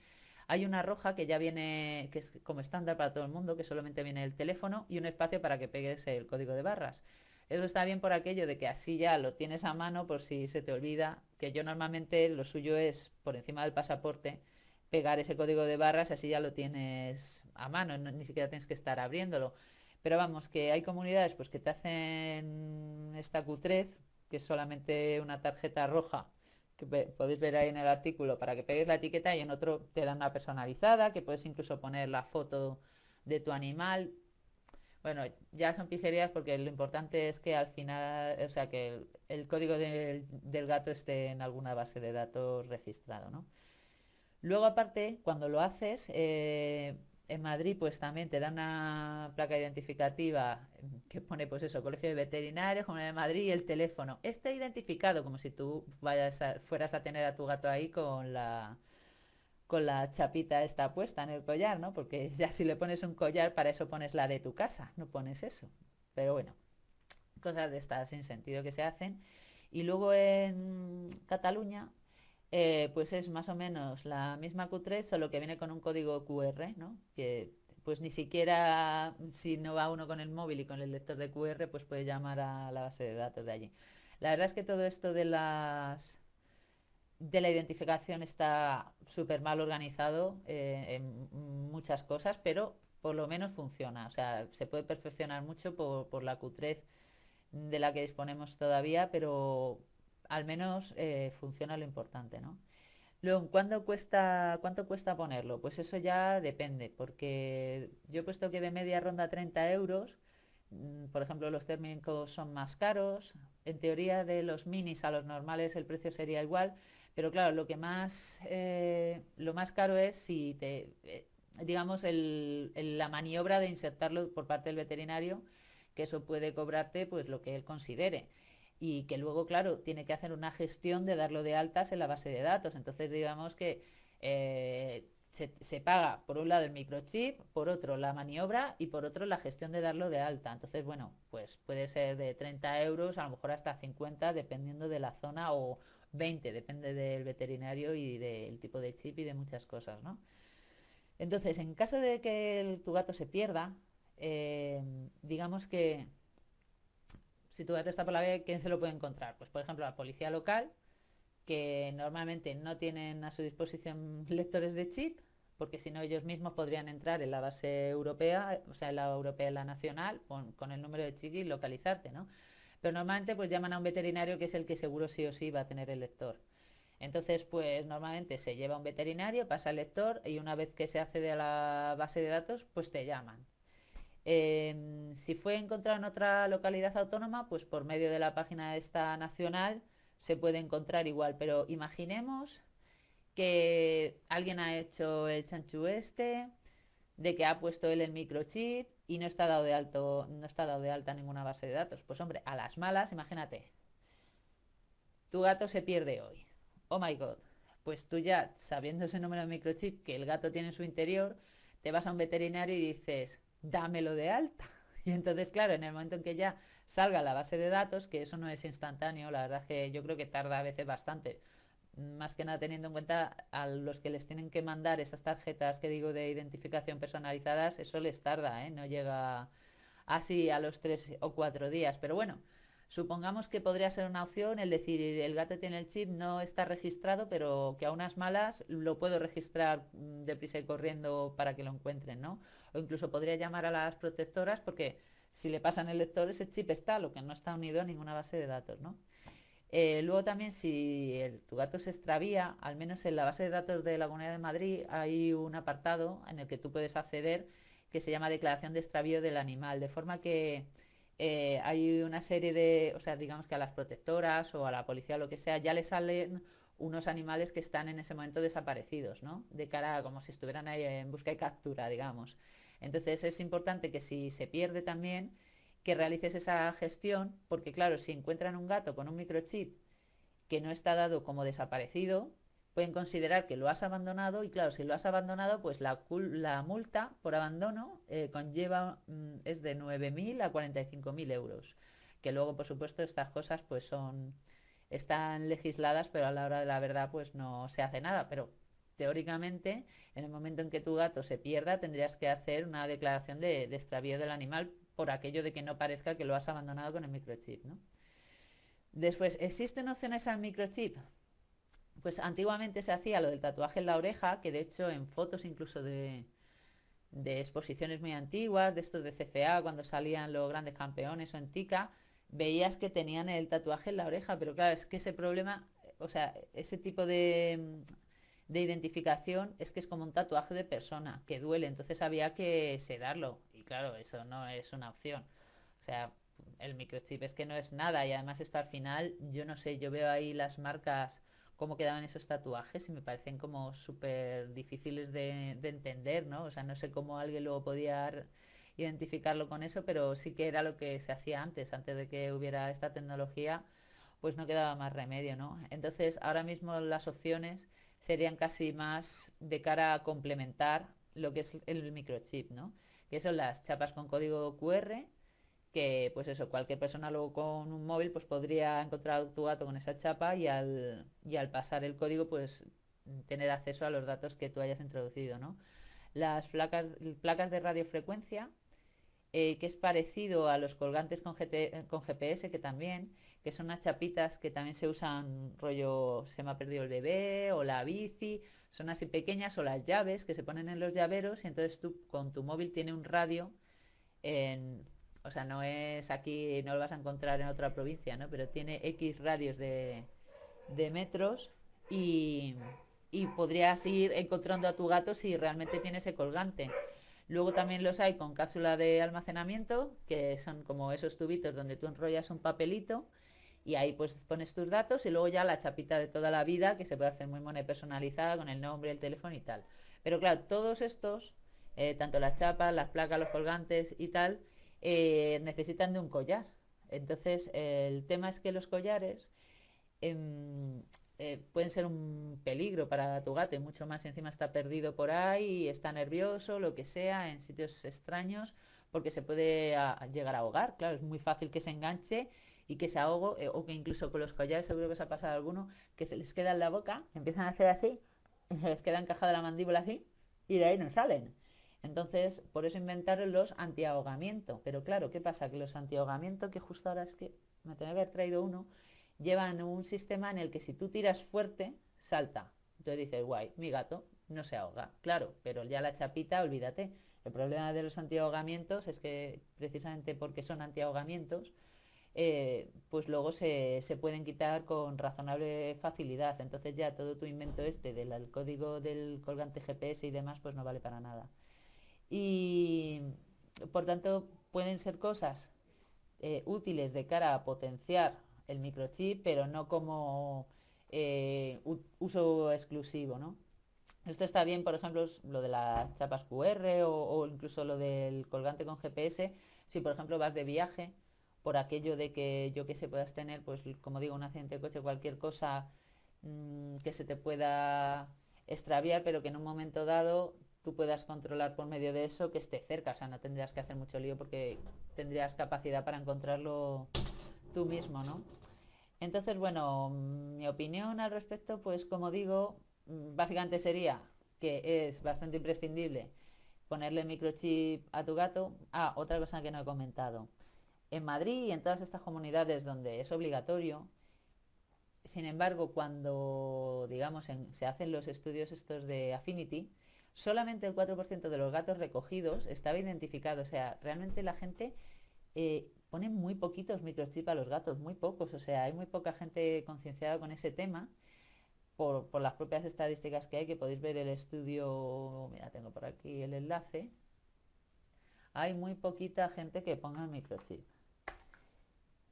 Hay una roja que ya viene, que es como estándar para todo el mundo, que solamente viene el teléfono y un espacio para que pegues el código de barras. Eso está bien por aquello de que así ya lo tienes a mano por si se te olvida que yo normalmente lo suyo es, por encima del pasaporte, pegar ese código de barras, así ya lo tienes a mano, ni siquiera tienes que estar abriéndolo. Pero vamos, que hay comunidades pues que te hacen esta cutrez, que es solamente una tarjeta roja, que podéis ver ahí en el artículo, para que pegues la etiqueta y en otro te dan una personalizada, que puedes incluso poner la foto de tu animal. Bueno, ya son pijerías porque lo importante es que al final, o sea, que el, código del, gato esté en alguna base de datos registrado, ¿no? Luego, aparte, cuando lo haces, eh, en Madrid pues también te da una placa identificativa que pone pues eso, Colegio de Veterinarios, Comunidad de Madrid y el teléfono. Está identificado como si tú vayas fueras a tener a tu gato ahí con la, con la chapita esta puesta en el collar, ¿no? Porque ya si le pones un collar, para eso pones la de tu casa, no pones eso. Pero bueno, cosas de estas sin sentido que se hacen. Y luego en Cataluña, eh, pues es más o menos la misma Q3, solo que viene con un código QR, ¿no? Que pues ni siquiera si no va uno con el móvil y con el lector de QR, pues puede llamar a la base de datos de allí. La verdad es que todo esto de las de la identificación está súper mal organizado eh, en muchas cosas, pero por lo menos funciona. O sea, se puede perfeccionar mucho por, por la cutrez de la que disponemos todavía, pero al menos eh, funciona lo importante, ¿no? Luego, ¿cuánto cuesta, ¿cuánto cuesta ponerlo? Pues eso ya depende, porque yo he puesto que de media ronda 30 euros, mm, por ejemplo, los térmicos son más caros, en teoría de los minis a los normales el precio sería igual, pero claro, lo que más, eh, lo más caro es si te, eh, digamos, la maniobra de insertarlo por parte del veterinario, que eso puede cobrarte pues lo que él considere. Y que luego, claro, tiene que hacer una gestión de darlo de altas en la base de datos. Entonces, digamos que eh, se, se, paga por un lado el microchip, por otro la maniobra y por otro la gestión de darlo de alta. Entonces, bueno, pues puede ser de 30 euros, a lo mejor hasta 50, dependiendo de la zona o, 20, depende del veterinario y del tipo de chip y de muchas cosas, ¿no? Entonces, en caso de que tu gato se pierda, eh, digamos que si tu gato está por la calle, ¿quién se lo puede encontrar? Pues, por ejemplo, la policía local, que normalmente no tienen a su disposición lectores de chip, porque si no ellos mismos podrían entrar en la base europea, o sea, en la europea, en la nacional, con, con el número de chip y localizarte, ¿no? Pero normalmente pues llaman a un veterinario que es el que seguro sí o sí va a tener el lector. Entonces, pues normalmente se lleva un veterinario, pasa el lector y una vez que se accede a la base de datos, pues te llaman. Em, si fue encontrado en otra localidad autónoma, pues por medio de la página esta nacional se puede encontrar igual, pero imaginemos que alguien ha hecho el chanchu este, de que ha puesto él el microchip y no está dado de alto, no está dado de alta ninguna base de datos. Pues hombre, a las malas, imagínate, tu gato se pierde hoy. Oh my god. Pues tú ya, sabiendo ese número de microchip que el gato tiene en su interior, te vas a un veterinario y dices, dámelo de alta. Y entonces, claro, en el momento en que ya salga la base de datos, que eso no es instantáneo, la verdad es que yo creo que tarda a veces bastante, más que nada teniendo en cuenta a los que les tienen que mandar esas tarjetas que digo de identificación personalizadas, eso les tarda, ¿eh? no llega así a los tres o cuatro días. Pero bueno, supongamos que podría ser una opción el decir el gato tiene el chip, no está registrado, pero que a unas malas lo puedo registrar mm, deprisa y corriendo para que lo encuentren, ¿no? O incluso podría llamar a las protectoras porque si le pasan el lector ese chip está, lo que no está unido a ninguna base de datos, ¿no? Eh, luego también si tu gato se extravía, al menos en la base de datos de la Comunidad de Madrid hay un apartado en el que tú puedes acceder que se llama declaración de extravío del animal, de forma que eh, hay una serie de, o sea, digamos que a las protectoras o a la policía o lo que sea, ya le salen unos animales que están en ese momento desaparecidos, ¿no? De cara a como si estuvieran ahí en busca y captura, digamos. Entonces es importante que si se pierde también, que realices esa gestión, porque claro, si encuentran un gato con un microchip que no está dado como desaparecido, pueden considerar que lo has abandonado y claro, si lo has abandonado, pues la, multa por abandono eh, conlleva, mm, es de 9.000 a 45.000 euros, que luego, por supuesto, estas cosas pues son, están legisladas, pero a la hora de la verdad pues no se hace nada, pero teóricamente, en el momento en que tu gato se pierda, tendrías que hacer una declaración de, de extravío del animal por aquello de que no parezca que lo has abandonado con el microchip, ¿no? Después, ¿existen opciones al microchip? Pues antiguamente se hacía lo del tatuaje en la oreja, que de hecho en fotos incluso de, de exposiciones muy antiguas, de estos de CFA, cuando salían los grandes campeones o en TICA, veías que tenían el tatuaje en la oreja, pero claro, es que ese problema, o sea, ese tipo de de identificación es que es como un tatuaje de persona, que duele, entonces había que sedarlo. Y claro, eso no es una opción. O sea, el microchip es que no es nada y además esto al final, yo no sé, yo veo ahí las marcas cómo quedaban esos tatuajes y me parecen como súper difíciles de, entender, ¿no? O sea, no sé cómo alguien luego podía identificarlo con eso, pero sí que era lo que se hacía antes, antes de que hubiera esta tecnología, pues no quedaba más remedio, ¿no? Entonces, ahora mismo las opciones serían casi más de cara a complementar lo que es el microchip, ¿no? Que son las chapas con código QR, que pues eso, cualquier persona luego con un móvil pues podría encontrar tu gato con esa chapa y al, y al pasar el código pues tener acceso a los datos que tú hayas introducido, ¿no? Las placas, placas de radiofrecuencia, eh, que es parecido a los colgantes con GPS, que también que son unas chapitas que también se usan rollo se me ha perdido el bebé o la bici, son así pequeñas o las llaves que se ponen en los llaveros y entonces tú con tu móvil tiene un radio o sea, no es aquí, no lo vas a encontrar en otra provincia, Pero tiene X radios de, metros y, y podrías ir encontrando a tu gato si realmente tiene ese colgante. Luego también los hay con cápsula de almacenamiento, que son como esos tubitos donde tú enrollas un papelito y ahí pues pones tus datos y luego ya la chapita de toda la vida que se puede hacer muy mono personalizada con el nombre, el teléfono y tal. Pero claro, todos estos, eh, tanto las chapas, las placas, los colgantes y tal, eh, necesitan de un collar. Entonces, el tema es que los collares em, eh, pueden ser un peligro para tu gato y mucho más encima está perdido por ahí, está nervioso, lo que sea, en sitios extraños, porque se puede ah, llegar a ahogar. Claro, es muy fácil que se enganche y que se ahogo, eh, o que incluso con los collares seguro que os se ha pasado alguno, que se les queda en la boca, empiezan a hacer así, se les queda encajada la mandíbula así, y de ahí no salen. Entonces, por eso inventaron los antiahogamiento. Pero claro, ¿qué pasa? Que los antiahogamiento, que justo ahora es que me tenía que haber traído uno, llevan un sistema en el que si tú tiras fuerte, salta. Entonces dices, guay, mi gato no se ahoga. Claro, pero ya la chapita, olvídate. El problema de los antiahogamientos es que precisamente porque son antiahogamientos, eh, pues luego se, pueden quitar con razonable facilidad. Entonces ya todo tu invento este del código del colgante GPS y demás, pues no vale para nada. Y por tanto pueden ser cosas eh, útiles de cara a potenciar el microchip, pero no como eh, uso exclusivo, ¿no? Esto está bien, por ejemplo, lo de las chapas QR o, incluso lo del colgante con GPS. Si, por ejemplo, vas de viaje por aquello de que yo que sé puedas tener, pues como digo, un accidente de coche, cualquier cosa mm, que se te pueda extraviar, pero que en un momento dado tú puedas controlar por medio de eso que esté cerca, o sea, no tendrías que hacer mucho lío porque tendrías capacidad para encontrarlo tú mismo, ¿no? Entonces, bueno, mi opinión al respecto, pues como digo, mm, básicamente sería que es bastante imprescindible ponerle microchip a tu gato. Ah, otra cosa que no he comentado en Madrid y en todas estas comunidades donde es obligatorio. Sin embargo, cuando digamos se hacen los estudios estos de Affinity, solamente el 4% de los gatos recogidos estaba identificado. O sea, realmente la gente eh, pone muy poquitos microchips a los gatos, muy pocos. O sea, hay muy poca gente concienciada con ese tema. Por, las propias estadísticas que hay, que podéis ver el estudio, mira, tengo por aquí el enlace, hay muy poquita gente que ponga microchips. microchip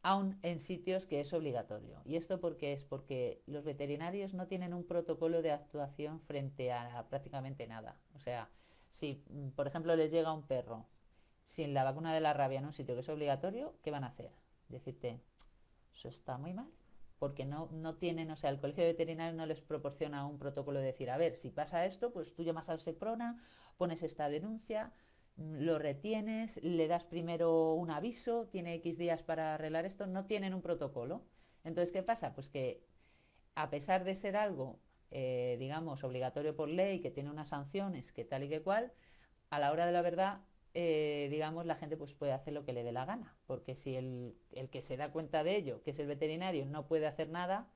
aún en sitios que es obligatorio. ¿Y esto por qué es? Porque los veterinarios no tienen un protocolo de actuación frente a, prácticamente nada. O sea, si mm, por ejemplo les llega un perro sin la vacuna de la rabia en un sitio que es obligatorio, ¿qué van a hacer? Decirte, eso está muy mal, porque no, no tienen, o sea, el colegio veterinario no les proporciona un protocolo de decir, a ver, si pasa esto, pues tú llamas al SEPRONA, pones esta denuncia, lo retienes, le das primero un aviso, tiene X días para arreglar esto, no tienen un protocolo. Entonces, ¿qué pasa? Pues que a pesar de ser algo, eh, digamos, obligatorio por ley, que tiene unas sanciones, que tal y que cual, a la hora de la verdad, eh, digamos, la gente pues, puede hacer lo que le dé la gana, porque si el que se da cuenta de ello, que es el veterinario, no puede hacer nada,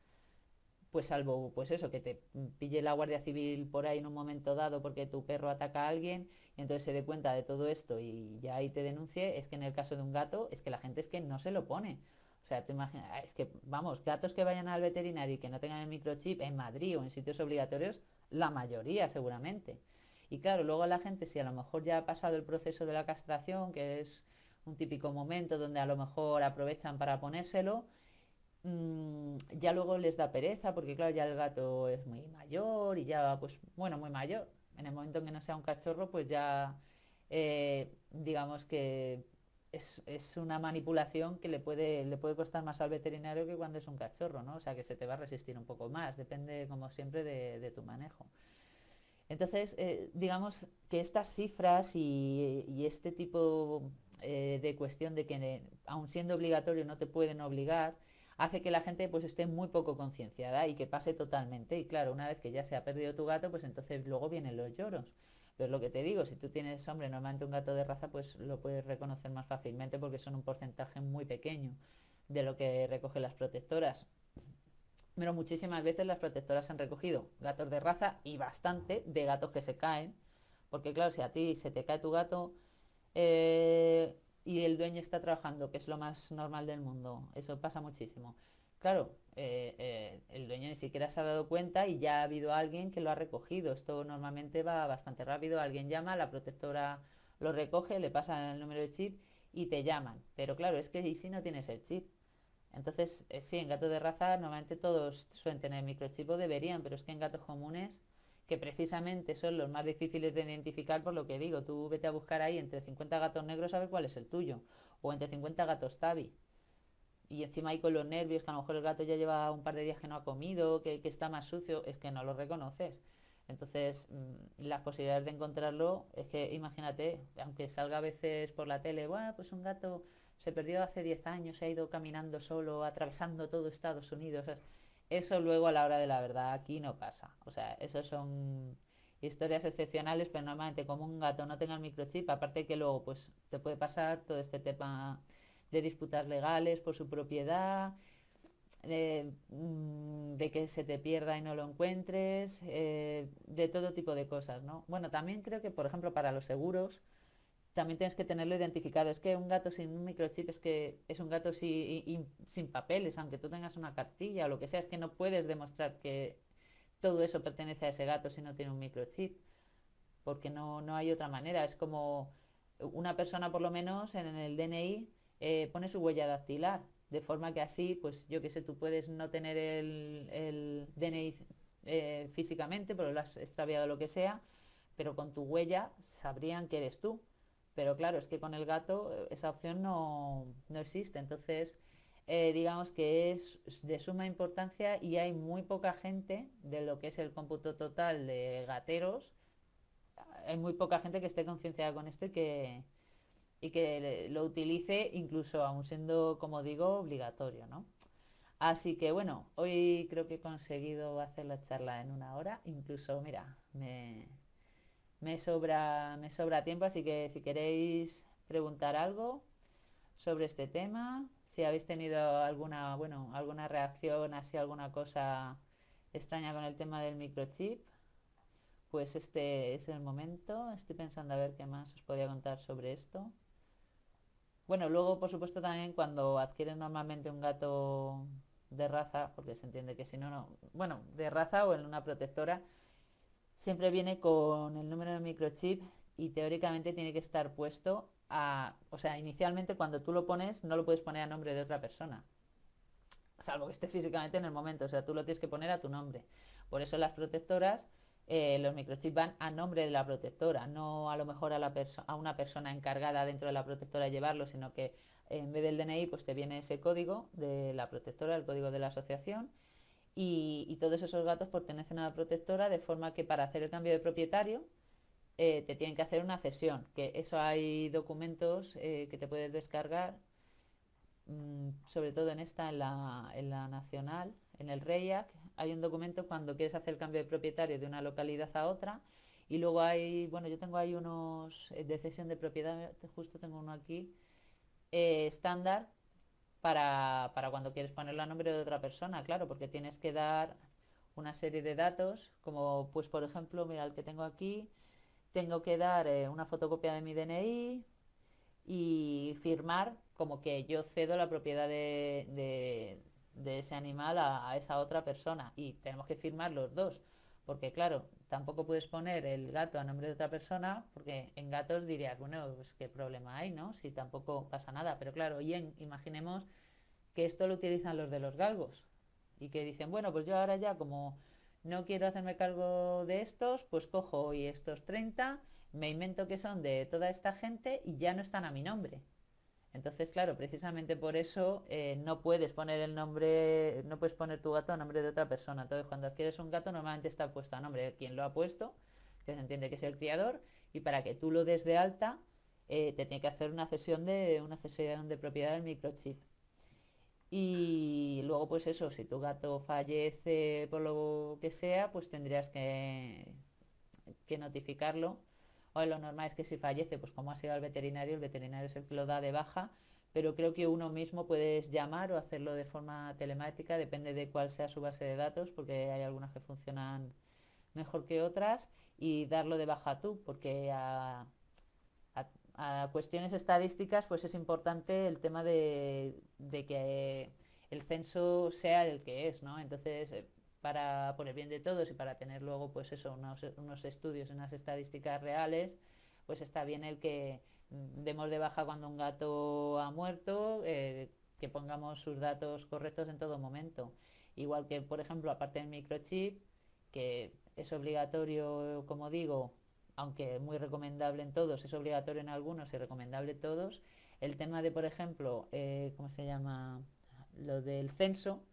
pues salvo pues eso, que te pille la Guardia Civil por ahí en un momento dado porque tu perro ataca a alguien y entonces se dé cuenta de todo esto y ya ahí te denuncie, es que en el caso de un gato es que la gente es que no se lo pone. O sea, tú imaginas, ah, es que, vamos, gatos que vayan al veterinario y que no tengan el microchip en Madrid o en sitios obligatorios, la mayoría seguramente. Y claro, luego la gente, si a lo mejor ya ha pasado el proceso de la castración, que es un típico momento donde a lo mejor aprovechan para ponérselo, Mm, ya luego les da pereza porque claro, ya el gato es muy mayor y ya, pues bueno, muy mayor. En el momento en que no sea un cachorro, pues ya eh, digamos que es, una manipulación que le puede, le puede costar más al veterinario que cuando es un cachorro, ¿no? O sea, que se te va a resistir un poco más, depende, como siempre, de, tu manejo. Entonces, eh, digamos que estas cifras y, este tipo eh, de cuestión de que, aun siendo obligatorio, no te pueden obligar, hace que la gente pues esté muy poco concienciada y que pase totalmente. Y claro, una vez que ya se ha perdido tu gato, pues entonces luego vienen los lloros. Pero lo que te digo, si tú tienes, hombre, normalmente un gato de raza, pues lo puedes reconocer más fácilmente porque son un porcentaje muy pequeño de lo que recogen las protectoras. Pero muchísimas veces las protectoras han recogido gatos de raza y bastante de gatos que se caen. Porque claro, si a ti se te cae tu gato, eh, y el dueño está trabajando, que es lo más normal del mundo. Eso pasa muchísimo. Claro, eh, eh, el dueño ni siquiera se ha dado cuenta y ya ha habido alguien que lo ha recogido. Esto normalmente va bastante rápido. Alguien llama, la protectora lo recoge, le pasa el número de chip y te llaman. Pero claro, es que y si no tienes el chip. Entonces, eh, sí, en gatos de raza normalmente todos suelen tener microchip o deberían, pero es que en gatos comunes que precisamente son los más difíciles de identificar, por lo que digo, tú vete a buscar ahí entre 50 gatos negros a ver cuál es el tuyo, o entre 50 gatos tabi. Y encima hay con los nervios, que a lo mejor el gato ya lleva un par de días que no ha comido, que, que está más sucio, es que no lo reconoces. Entonces, mm, las posibilidades de encontrarlo es que, imagínate, aunque salga a veces por la tele, Buah, pues un gato se perdió hace 10 años, se ha ido caminando solo, atravesando todo Estados Unidos. Eso luego a la hora de la verdad aquí no pasa. O sea, eso son historias excepcionales, pero normalmente como un gato no tenga el microchip, aparte que luego pues te puede pasar todo este tema de disputas legales por su propiedad, de, mm, que se te pierda y no lo encuentres, eh, de todo tipo de cosas, ¿no? Bueno, también creo que, por ejemplo, para los seguros, también tienes que tenerlo identificado. Es que un gato sin un microchip es que es un gato sin papeles, aunque tú tengas una cartilla o lo que sea, es que no puedes demostrar que todo eso pertenece a ese gato si no tiene un microchip, porque no, hay otra manera. Es como una persona por lo menos en, el DNI eh, pone su huella dactilar, de forma que así, pues yo qué sé, tú puedes no tener el, DNI eh, físicamente, pero lo has extraviado lo que sea, pero con tu huella sabrían que eres tú. Pero claro, es que con el gato eh, esa opción no, existe. Entonces, eh, digamos que es de suma importancia y hay muy poca gente de lo que es el cómputo total de gateros. Hay muy poca gente que esté concienciada con esto y que, y que lo utilice incluso aún siendo, como digo, obligatorio, ¿no? Así que bueno, hoy creo que he conseguido hacer la charla en una hora. Incluso, mira, me, me sobra, me sobra tiempo, así que si queréis preguntar algo sobre este tema, si habéis tenido alguna, bueno, alguna reacción, así alguna cosa extraña con el tema del microchip, pues este es el momento. Estoy pensando a ver qué más os podía contar sobre esto. Bueno, luego por supuesto también cuando adquieren normalmente un gato de raza, porque se entiende que si no, no, bueno, de raza o en una protectora, siempre viene con el número de microchip y teóricamente tiene que estar puesto a, o sea, inicialmente cuando tú lo pones no lo puedes poner a nombre de otra persona, salvo que esté físicamente en el momento, o sea, tú lo tienes que poner a tu nombre. Por eso las protectoras, eh, los microchips van a nombre de la protectora, no a lo mejor a, a una persona encargada dentro de la protectora de llevarlo, sino que en vez del DNI pues te viene ese código de la protectora, el código de la asociación, y, todos esos gatos pertenecen a la protectora, de forma que para hacer el cambio de propietario eh, te tienen que hacer una cesión, que eso hay documentos eh, que te puedes descargar, mm, sobre todo en esta, en la, nacional, en el REIAC, hay un documento cuando quieres hacer el cambio de propietario de una localidad a otra, y luego hay, bueno, yo tengo ahí unos eh, de cesión de propiedad, justo tengo uno aquí, estándar, para, cuando quieres poner la nombre de otra persona, claro, porque tienes que dar una serie de datos, como pues por ejemplo, mira el que tengo aquí, tengo que dar eh, una fotocopia de mi DNI y firmar como que yo cedo la propiedad de, ese animal a, esa otra persona y tenemos que firmar los dos porque claro, tampoco puedes poner el gato a nombre de otra persona, porque en gatos dirías, bueno, pues qué problema hay, ¿no? Si tampoco pasa nada, pero claro, y en, imaginemos que esto lo utilizan los de los galgos y que dicen, bueno, pues yo ahora ya como no quiero hacerme cargo de estos, pues cojo hoy estos 30, me invento que son de toda esta gente y ya no están a mi nombre. Entonces, claro, precisamente por eso eh, no puedes poner el nombre, no puedes poner tu gato a nombre de otra persona. Entonces, cuando adquieres un gato, normalmente está puesto a nombre de quien lo ha puesto, que se entiende que es el criador, y para que tú lo des de alta, eh, te tiene que hacer una cesión de una cesión de propiedad del microchip. Y luego, pues eso, si tu gato fallece por lo que sea, pues tendrías que, que notificarlo lo normal es que si fallece, pues como ha sido el veterinario, el veterinario es el que lo da de baja, pero creo que uno mismo puedes llamar o hacerlo de forma telemática, depende de cuál sea su base de datos, porque hay algunas que funcionan mejor que otras, y darlo de baja tú, porque a, cuestiones estadísticas pues es importante el tema de, que el censo sea el que es, ¿no? Entonces, eh, para, por el bien de todos y para tener luego pues eso, unos, estudios, unas estadísticas reales, pues está bien el que demos de baja cuando un gato ha muerto, eh, que pongamos sus datos correctos en todo momento. Igual que, por ejemplo, aparte del microchip, que es obligatorio, como digo, aunque muy recomendable en todos, es obligatorio en algunos y recomendable en todos, el tema de, por ejemplo, eh, ¿cómo se llama? Lo del censo,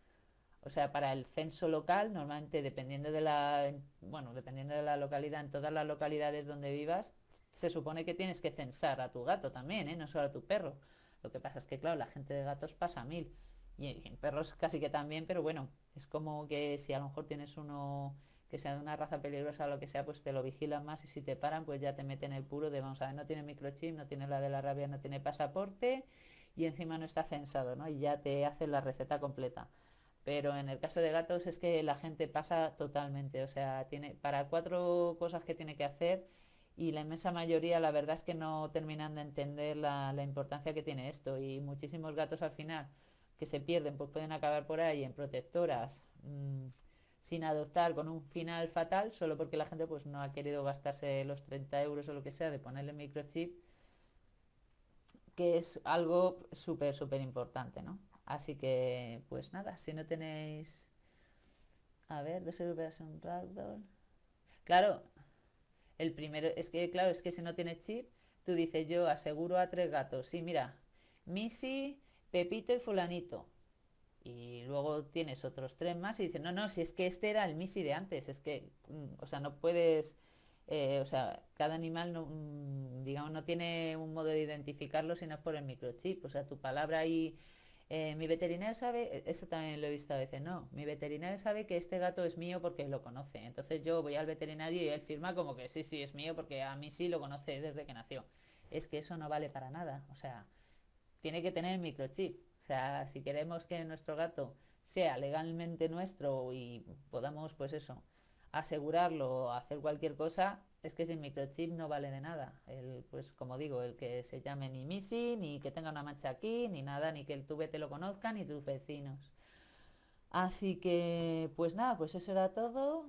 o sea, para el censo local, normalmente dependiendo de la, bueno, dependiendo de la localidad, en todas las localidades donde vivas, se supone que tienes que censar a tu gato también, ¿eh? no solo a tu perro. Lo que pasa es que, claro, la gente de gatos pasa mil. Y en perros casi que también, pero bueno, es como que si a lo mejor tienes uno que sea de una raza peligrosa o lo que sea, pues te lo vigilan más y si te paran, pues ya te meten el puro de, vamos a ver, no tiene microchip, no tiene la de la rabia, no tiene pasaporte y encima no está censado, ¿no? Y ya te hacen la receta completa. Pero en el caso de gatos es que la gente pasa totalmente, o sea, tiene para cuatro cosas que tiene que hacer y la inmensa mayoría la verdad es que no terminan de entender la, importancia que tiene esto y muchísimos gatos al final que se pierden pues pueden acabar por ahí en protectoras mm, sin adoptar con un final fatal solo porque la gente pues no ha querido gastarse los 30 euros o lo que sea de ponerle microchip que es algo súper súper importante ¿no? Así que, pues nada, si no tenéis... A ver, dos europeas un ragdoll. Claro, el primero, es que claro, es que si no tiene chip, tú dices yo aseguro a tres gatos. Sí, mira, Missy, Pepito y fulanito. Y luego tienes otros tres más y dices, no, no, si es que este era el Missy de antes, es que, mm, o sea, no puedes... Eh, o sea, cada animal no, mm, digamos, no tiene un modo de identificarlo sino por el microchip. O sea, tu palabra ahí eh, mi veterinario sabe, e, eso también lo he visto a veces, no, mi veterinario sabe que este gato es mío porque lo conoce. Entonces yo voy al veterinario y él firma como que sí, sí, es mío porque a mí sí lo conoce desde que nació. Es que eso no vale para nada, o sea, tiene que tener microchip. O sea, si queremos que nuestro gato sea legalmente nuestro y podamos, pues eso, asegurarlo o hacer cualquier cosa, es que sin microchip no vale de nada. pues como digo, el que se llame ni Missy, ni que tenga una mancha aquí, ni nada, ni que el tube te lo conozca, ni tus vecinos. Así que, pues nada, pues eso era todo.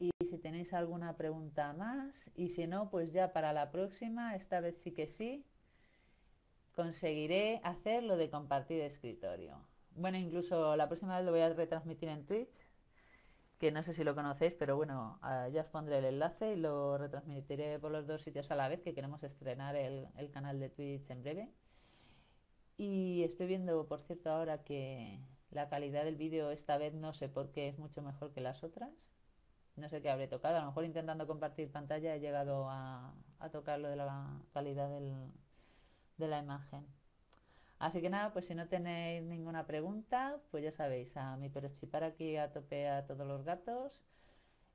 Y si tenéis alguna pregunta más, y si no, pues ya para la próxima, esta vez sí que sí, conseguiré hacer lo de compartir escritorio. Bueno, incluso la próxima vez lo voy a retransmitir en Twitch, que no sé si lo conocéis, pero bueno, ah, ya os pondré el enlace y lo retransmitiré por los dos sitios a la vez, que queremos estrenar el, canal de Twitch en breve. Y estoy viendo, por cierto, ahora que la calidad del vídeo esta vez no sé por qué es mucho mejor que las otras. No sé qué habré tocado, a lo mejor intentando compartir pantalla he llegado a, a tocar lo de la calidad de la imagen. Así que nada, pues si no tenéis ninguna pregunta, pues ya sabéis, a mi chipar aquí a tope a todos los gatos.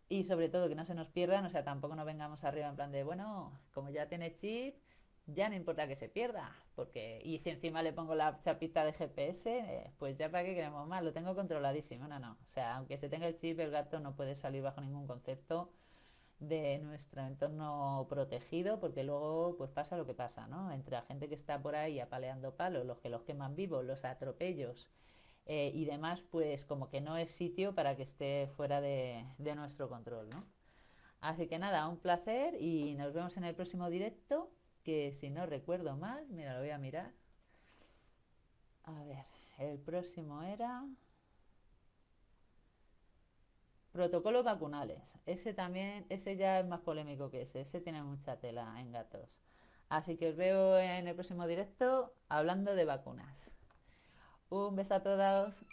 Y sobre todo que no se nos pierdan, o sea, tampoco nos vengamos arriba en plan de, bueno, como ya tiene chip, ya no importa que se pierda. Porque, y si encima le pongo la chapita de GPS, eh, pues ya para qué queremos más, lo tengo controladísimo, no, no. O sea, aunque se tenga el chip, el gato no puede salir bajo ningún concepto de nuestro entorno protegido, porque luego pues pasa lo que pasa, ¿no? Entre la gente que está por ahí apaleando palos, los que los queman vivos, los atropellos eh, y demás, pues como que no es sitio para que esté fuera de, nuestro control, Así que nada, un placer y nos vemos en el próximo directo, que si no recuerdo mal, mira, lo voy a mirar. A ver, el próximo era... Protocolos vacunales. Ese también, ese ya es más polémico que ese. Ese tiene mucha tela en gatos. Así que os veo en el próximo directo hablando de vacunas. Un beso a todos.